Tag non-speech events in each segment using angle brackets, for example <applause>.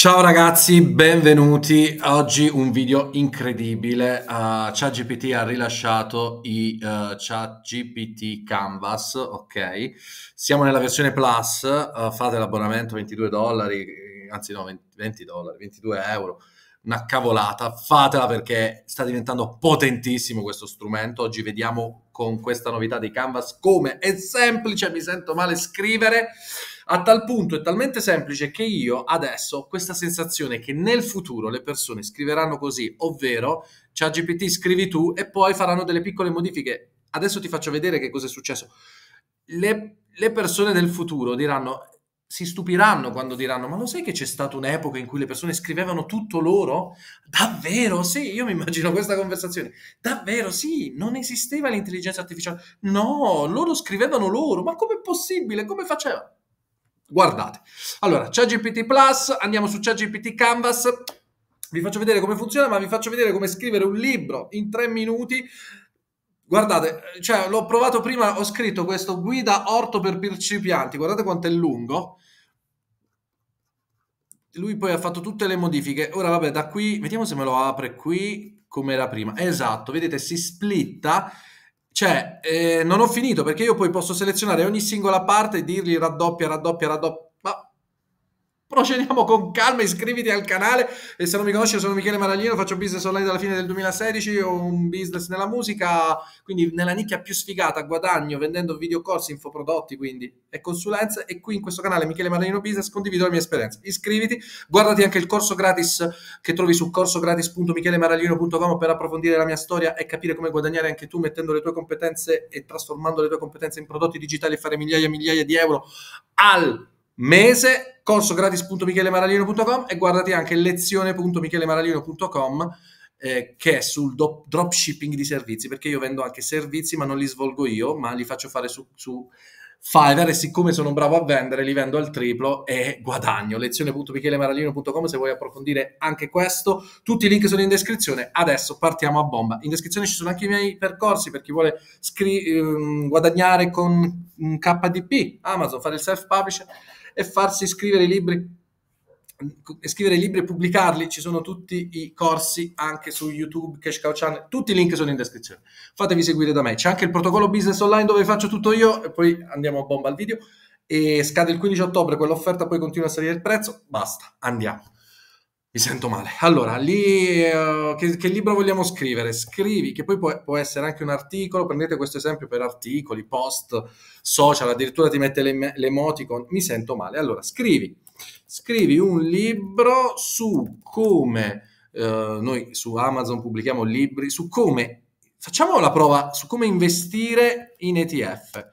Ciao ragazzi, benvenuti. Oggi un video incredibile. Uh, ChatGPT ha rilasciato i uh, ChatGPT Canvas, ok? Siamo nella versione Plus, uh, fate l'abbonamento 22 dollari, anzi no, 20, dollari, 22 euro. Una cavolata, fatela perché sta diventando potentissimo questo strumento. Oggi vediamo con questa novità di Canvas come è semplice, mi sento male scrivere a tal punto è talmente semplice che io adesso ho questa sensazione che nel futuro le persone scriveranno così, ovvero ChatGPT scrivi tu e poi faranno delle piccole modifiche. Adesso ti faccio vedere che cosa è successo. Le, le persone del futuro diranno si stupiranno quando diranno: Ma lo sai che c'è stata un'epoca in cui le persone scrivevano tutto loro? Davvero? Sì, io mi immagino questa conversazione. Davvero? Sì, non esisteva l'intelligenza artificiale. No, loro scrivevano loro. Ma com'è possibile? Come facevano? Guardate. Allora, ChatGPT Plus, andiamo su ChatGPT Canvas, vi faccio vedere come funziona, ma vi faccio vedere come scrivere un libro in tre minuti. Guardate, cioè, l'ho provato prima, ho scritto questo guida orto per principianti, guardate quanto è lungo. Lui poi ha fatto tutte le modifiche. Ora vabbè, da qui, vediamo se me lo apre qui come era prima. Esatto, vedete, si splitta cioè, eh, non ho finito perché io poi posso selezionare ogni singola parte e dirgli raddoppia, raddoppia, raddoppia procediamo con calma, iscriviti al canale e se non mi conosci sono Michele Maraglino, faccio business online dalla fine del 2016, ho un business nella musica, quindi nella nicchia più sfigata, guadagno vendendo videocorsi, infoprodotti quindi e consulenze e qui in questo canale Michele Maraglino Business condivido le mie esperienze. Iscriviti, guardati anche il corso gratis che trovi su corsogratis.michelemaraglino.com per approfondire la mia storia e capire come guadagnare anche tu mettendo le tue competenze e trasformando le tue competenze in prodotti digitali e fare migliaia e migliaia di euro al mese, corso gratis.michelemaralino.com e guardati anche lezione.michelemaralino.com eh, che è sul do- dropshipping di servizi, perché io vendo anche servizi, ma non li svolgo io, ma li faccio fare su, su Fiverr e siccome sono bravo a vendere li vendo al triplo e guadagno. Lezione.michelemaralino.com se vuoi approfondire anche questo. Tutti i link sono in descrizione. Adesso partiamo a bomba. In descrizione ci sono anche i miei percorsi per chi vuole scri- ehm, guadagnare con KDP, Amazon, fare il self-publishing e farsi scrivere i libri scrivere i libri e pubblicarli ci sono tutti i corsi anche su YouTube, Cash Cow Channel, tutti i link sono in descrizione fatevi seguire da me, c'è anche il protocollo business online dove faccio tutto io e poi andiamo a bomba al video e scade il 15 ottobre quell'offerta poi continua a salire il prezzo, basta, andiamo mi sento male. Allora, lì, uh, che, che, libro vogliamo scrivere? Scrivi, che poi può, può, essere anche un articolo, prendete questo esempio per articoli, post, social, addirittura ti mette le, l'emoticon, mi sento male. Allora, scrivi, scrivi un libro su come, uh, noi su Amazon pubblichiamo libri, su come, facciamo la prova, su come investire in ETF.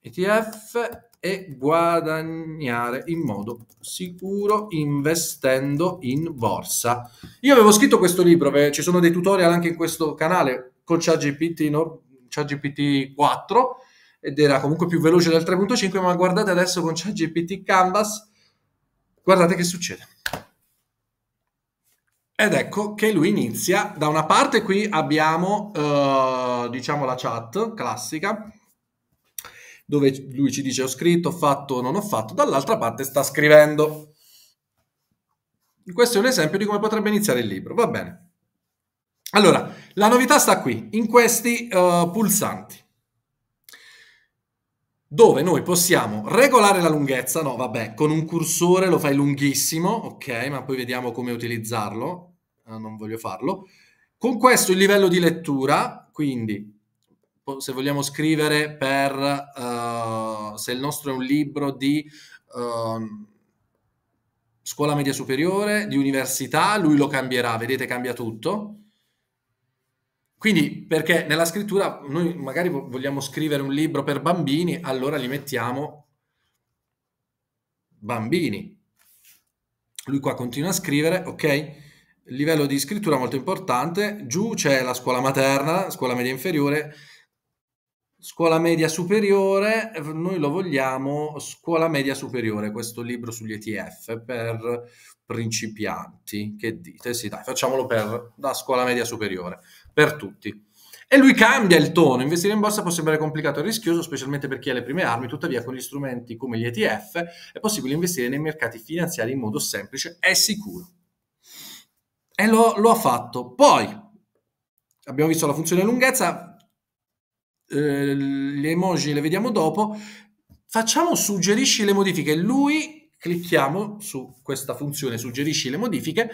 ETF e guadagnare in modo sicuro investendo in borsa. Io avevo scritto questo libro, ci sono dei tutorial anche in questo canale con ChatGPT, no? ChatGPT 4 ed era comunque più veloce del 3.5, ma guardate adesso con ChatGPT Canvas, guardate che succede. Ed ecco che lui inizia, da una parte qui abbiamo eh, diciamo la chat classica, dove lui ci dice ho scritto, ho fatto, non ho fatto, dall'altra parte sta scrivendo. Questo è un esempio di come potrebbe iniziare il libro, va bene. Allora, la novità sta qui, in questi uh, pulsanti, dove noi possiamo regolare la lunghezza, no vabbè, con un cursore lo fai lunghissimo, ok, ma poi vediamo come utilizzarlo, uh, non voglio farlo. Con questo il livello di lettura, quindi se vogliamo scrivere per uh, se il nostro è un libro di uh, scuola media superiore, di università, lui lo cambierà, vedete cambia tutto. Quindi, perché nella scrittura noi magari vogliamo scrivere un libro per bambini, allora li mettiamo bambini. Lui qua continua a scrivere, ok? livello di scrittura molto importante, giù c'è la scuola materna, scuola media inferiore, scuola media superiore, eh, noi lo vogliamo scuola media superiore, questo libro sugli ETF per principianti, che dite? Sì, dai, facciamolo per la scuola media superiore, per tutti. E lui cambia il tono, investire in borsa può sembrare complicato e rischioso, specialmente per chi ha le prime armi, tuttavia con gli strumenti come gli ETF è possibile investire nei mercati finanziari in modo semplice e sicuro. E lo, lo ha fatto. Poi, abbiamo visto la funzione lunghezza, eh, le emoji le vediamo dopo, facciamo suggerisci le modifiche. Lui clicchiamo su questa funzione suggerisci le modifiche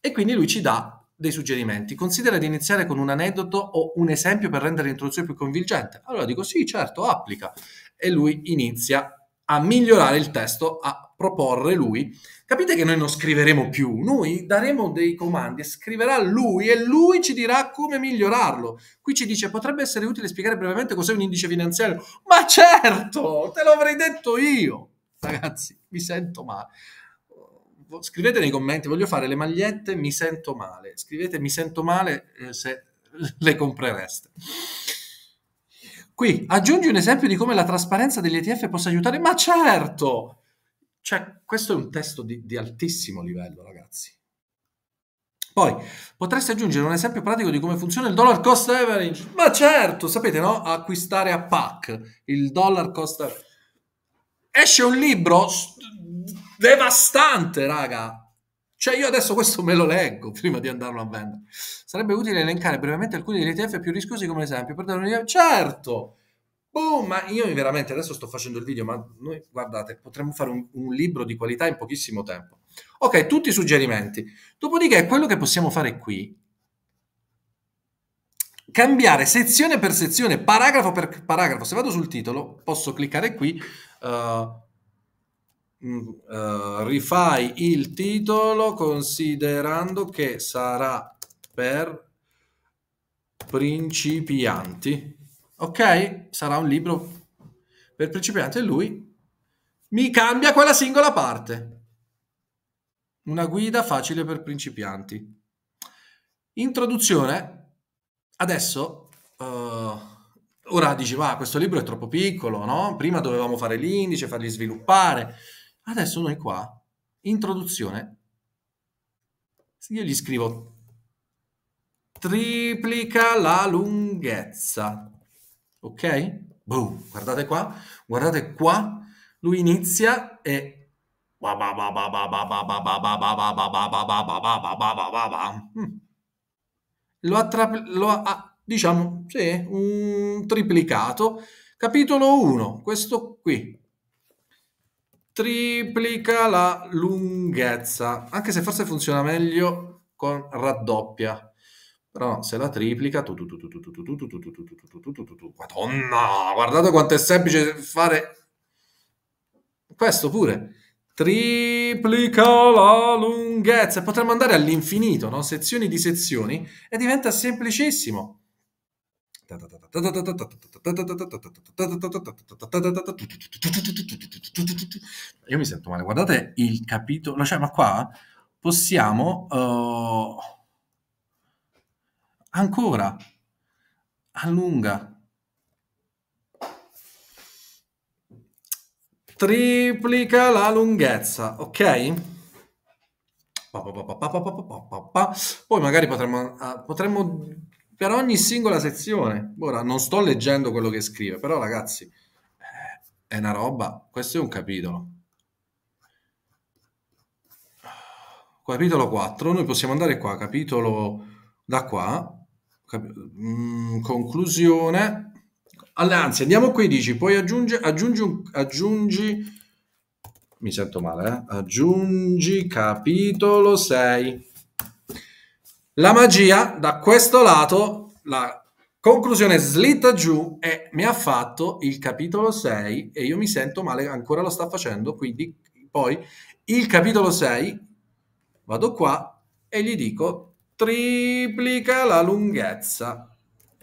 e quindi lui ci dà dei suggerimenti. Considera di iniziare con un aneddoto o un esempio per rendere l'introduzione più convincente Allora dico sì, certo, applica. E lui inizia a migliorare il testo, a proporre lui, capite che noi non scriveremo più, noi daremo dei comandi, scriverà lui e lui ci dirà come migliorarlo. Qui ci dice potrebbe essere utile spiegare brevemente cos'è un indice finanziario. Ma certo, te l'avrei detto io. Ragazzi, mi sento male. Scrivete nei commenti, voglio fare le magliette, mi sento male. Scrivete mi sento male eh, se le comprereste. Qui aggiungi un esempio di come la trasparenza degli ETF possa aiutare. Ma certo, cioè, questo è un testo di, di altissimo livello, ragazzi. Poi potresti aggiungere un esempio pratico di come funziona il dollar cost average? Ma certo, sapete no? Acquistare a PAC il dollar cost average. Esce un libro devastante, raga. Cioè io adesso questo me lo leggo <laughs> prima di andarlo a vendere. Sarebbe utile elencare brevemente alcuni degli ETF più rischiosi come esempio per dare un'idea. Certo, Boh, ma io veramente adesso sto facendo il video, ma noi guardate, potremmo fare un, un libro di qualità in pochissimo tempo. Ok, tutti i suggerimenti. Dopodiché quello che possiamo fare qui cambiare sezione per sezione, paragrafo per paragrafo. Se vado sul titolo, posso cliccare qui, uh, uh, rifai il titolo considerando che sarà per principianti. Ok? Sarà un libro per principianti e lui mi cambia quella singola parte. Una guida facile per principianti. Introduzione. Adesso, uh, ora dici, ma questo libro è troppo piccolo, no? Prima dovevamo fare l'indice, farli sviluppare. Adesso noi qua, introduzione, io gli scrivo triplica la lunghezza ok? Boom, guardate qua, guardate qua, lui inizia e lo ha, tra... lo ha diciamo, sì, un triplicato. Capitolo 1, questo qui. Triplica la lunghezza, anche se forse funziona meglio con raddoppia. Però se la triplica... Madonna, guardate quanto è semplice fare... Questo pure. Triplica la lunghezza. Potremmo andare all'infinito, no? Sezioni di sezioni. E diventa semplicissimo. Io mi sento male. Guardate il capitolo. Cioè, ma qua possiamo... Uh Ancora. Allunga. Triplica la lunghezza, ok? Poi magari potremmo, ah, potremmo per ogni singola sezione. Ora non sto leggendo quello che scrive, però ragazzi, eh, è una roba, questo è un capitolo. Capitolo 4, noi possiamo andare qua, capitolo da qua, Mm, conclusione. Anzi, andiamo qui, dici, poi aggiungi, aggiungi, aggiungi mi sento male, eh? aggiungi capitolo 6. La magia, da questo lato, la conclusione slitta giù e mi ha fatto il capitolo 6 e io mi sento male, ancora lo sta facendo, quindi poi il capitolo 6 vado qua e gli dico triplica la lunghezza.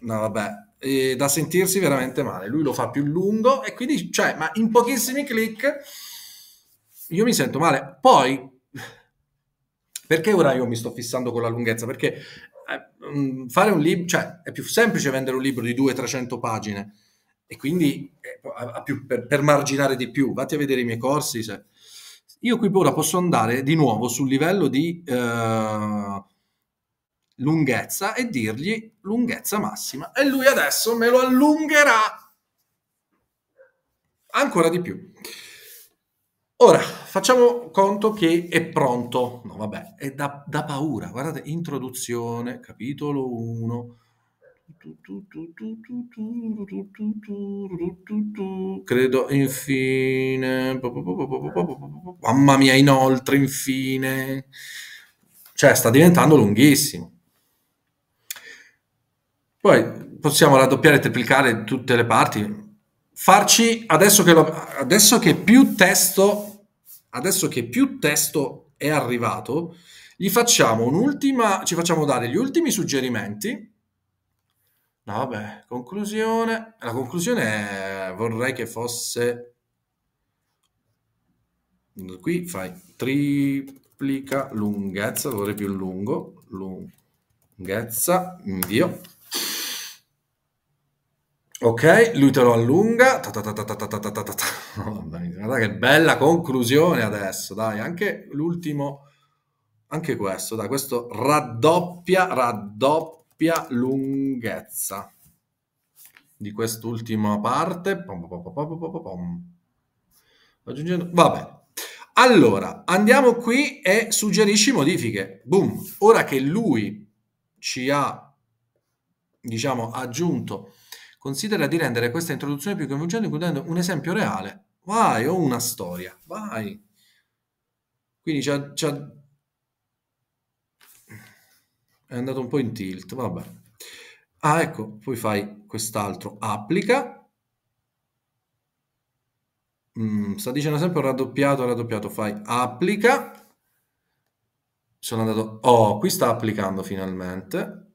No, vabbè, eh, da sentirsi veramente male. Lui lo fa più lungo e quindi, cioè, ma in pochissimi click io mi sento male. Poi, perché ora io mi sto fissando con la lunghezza? Perché eh, mm, fare un libro, cioè, è più semplice vendere un libro di 200-300 pagine e quindi eh, a, più, per, per marginare di più. Vatti a vedere i miei corsi se io qui ora posso andare di nuovo sul livello di eh, lunghezza e dirgli lunghezza massima e lui adesso me lo allungherà ancora di più. Ora, facciamo conto che è pronto. No, vabbè, è da, da paura. Guardate, introduzione, capitolo 1. Credo, infine. Mamma mia, inoltre, infine. Cioè, sta diventando lunghissimo. Poi possiamo raddoppiare e triplicare tutte le parti. Farci, adesso che, lo, adesso che più testo, adesso che più testo è arrivato, gli facciamo un'ultima, ci facciamo dare gli ultimi suggerimenti No, vabbè, conclusione. La conclusione è, vorrei che fosse... Qui fai triplica lunghezza, vorrei più lungo, lunghezza, invio. Ok, lui te lo allunga. guarda che bella conclusione adesso, dai, anche l'ultimo, anche questo, dai, questo raddoppia, raddoppia lunghezza di quest'ultima parte. Aggiungendo... Va bene. Allora, andiamo qui e suggerisci modifiche. Boom. Ora che lui ci ha, diciamo, aggiunto Considera di rendere questa introduzione più coinvolgente includendo un esempio reale. Vai, o una storia. Vai. Quindi c'ha, c'ha... è andato un po' in tilt, vabbè. Ah, ecco, poi fai quest'altro. Applica. Mm, sta dicendo sempre raddoppiato, raddoppiato. Fai applica. Sono andato... Oh, qui sta applicando finalmente.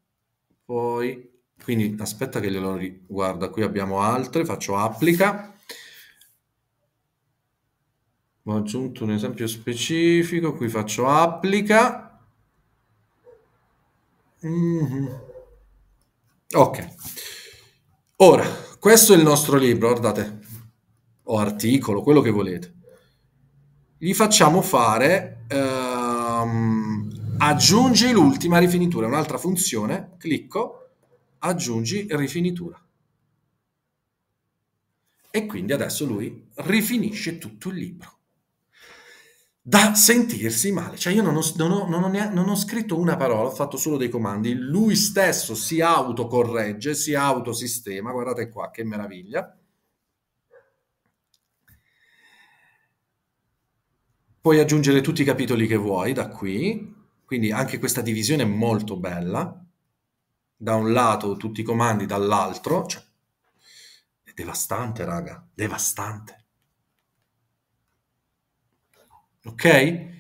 Poi quindi aspetta che glielo riguarda. Qui abbiamo altre, faccio applica. Ho aggiunto un esempio specifico, qui faccio applica. Mm-hmm. Ok. Ora, questo è il nostro libro, guardate, o articolo, quello che volete. Gli facciamo fare ehm, aggiungi l'ultima rifinitura, un'altra funzione, clicco aggiungi rifinitura. E quindi adesso lui rifinisce tutto il libro. Da sentirsi male, cioè io non ho, non ho, non ho, neanche, non ho scritto una parola, ho fatto solo dei comandi, lui stesso si autocorregge, si autosistema, guardate qua che meraviglia. Puoi aggiungere tutti i capitoli che vuoi da qui, quindi anche questa divisione è molto bella da un lato tutti i comandi, dall'altro, cioè, è devastante, raga, devastante. Ok?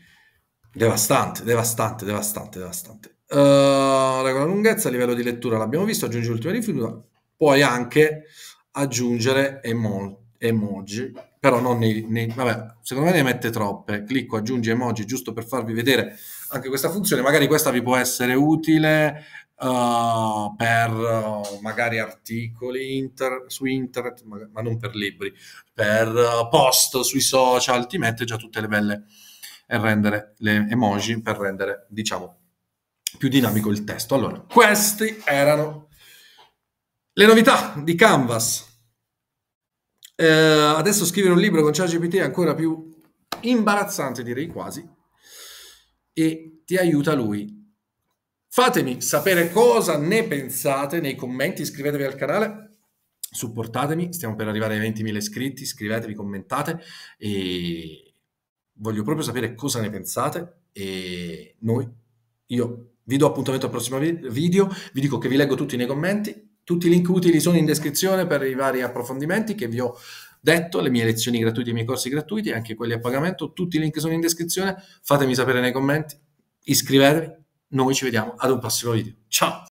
Devastante, devastante, devastante, devastante. Uh, regola lunghezza, livello di lettura l'abbiamo visto, aggiungi l'ultima rifiuta, puoi anche aggiungere emo- emoji, però non nei, nei, Vabbè, secondo me ne mette troppe. Clicco aggiungi emoji giusto per farvi vedere anche questa funzione. Magari questa vi può essere utile uh, per uh, magari articoli inter su internet, ma, ma, non per libri, per uh, post sui social, ti mette già tutte le belle e rendere le emoji per rendere, diciamo, più dinamico il testo. Allora, queste erano le novità di Canvas. Eh, adesso scrivere un libro con ChatGPT è ancora più imbarazzante, direi quasi, e ti aiuta lui Fatemi sapere cosa ne pensate nei commenti, iscrivetevi al canale, supportatemi, stiamo per arrivare ai 20.000 iscritti, iscrivetevi, commentate e voglio proprio sapere cosa ne pensate e noi, io vi do appuntamento al prossimo video, vi dico che vi leggo tutti nei commenti, tutti i link utili sono in descrizione per i vari approfondimenti che vi ho detto, le mie lezioni gratuite, i miei corsi gratuiti, anche quelli a pagamento, tutti i link sono in descrizione, fatemi sapere nei commenti, iscrivetevi noi ci vediamo ad un prossimo video. Ciao!